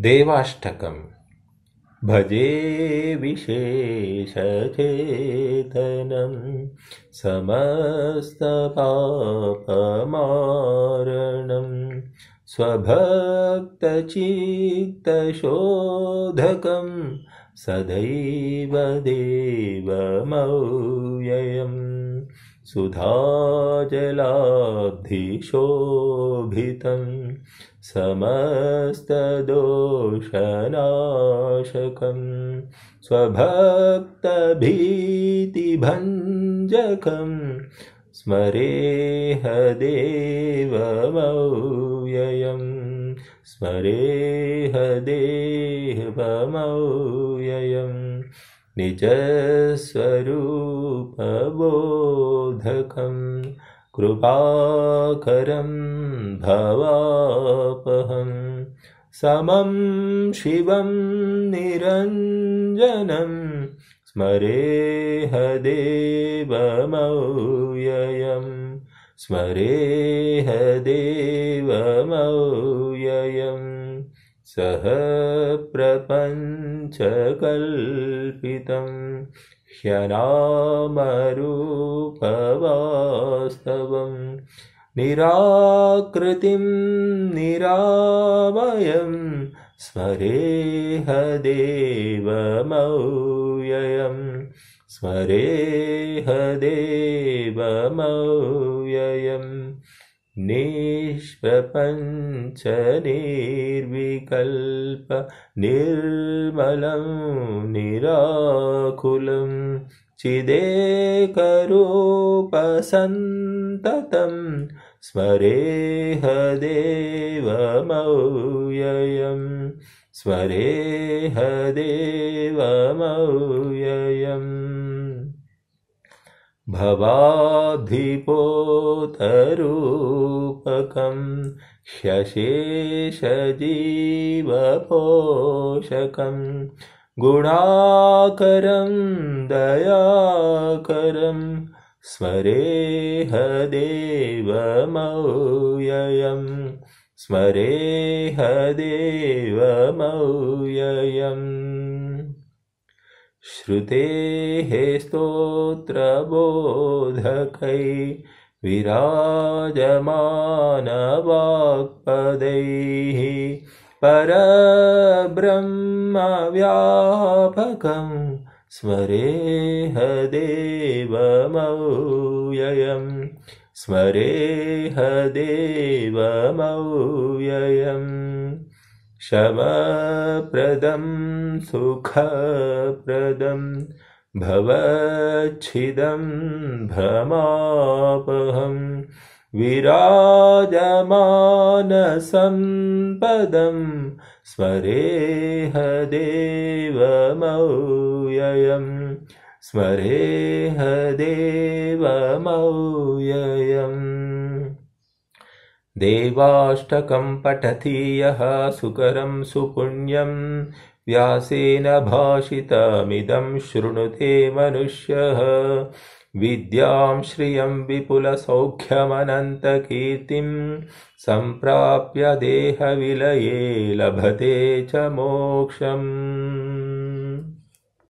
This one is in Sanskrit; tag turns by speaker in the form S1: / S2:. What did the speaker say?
S1: देवाष्टकम् भजे विशेषचेतनं समस्तपापमारणं स्वभक्तचित्तशोधकं सदैव देवमव्ययम् सुधा सुधाजलाब्धिशोभितं समस्तदोषनाशकं स्वभक्तभीतिभञ्जकं स्मरेह देवमव्ययम् स्मरेह देवमव्ययम् निजस्वरूपबोधकं कृपाकरं भवापहं समं शिवं निरञ्जनं स्मरेहदेवमौयम् स्मरेहदेवमौय प्रपञ्चकल्पितं ह्यरामरूपवास्तवं निराकृतिं निरावयं स्मरेहदेवमौयम् स्मरेहदेवमौयम् निर्मलं निराकुलं चिदेकरोपसन्ततं स्मरेहदेवमौयम् स्मरेहदेवमौयम् भवाधिपोतरूपकं शशेषजीवपोषकं जीव दयाकरं गुणाकरं दयाकरं स्मरेहदेवमौयम् स्मरेहदेवमौयम् श्रुतेः स्तोत्रबोधकै विराजमानवाक्पदैः परब्रह्मव्यापकं स्मरेहदेवमूयम् स्मरेहदेवमौयम् शवप्रदं सुखप्रदं भवच्छिदं भ्रमापहं विराजमानसम्पदं स्मरेह स्मरेहदेवमौयम् देवाष्टकम् पठति यः सुकरं सुपुण्यम् व्यासेन भाषितमिदम् शृणुते मनुष्यः विद्यां श्रियं विपुलसौख्यमनन्तकीर्तिम् सम्प्राप्य देहविलये लभते च मोक्षम्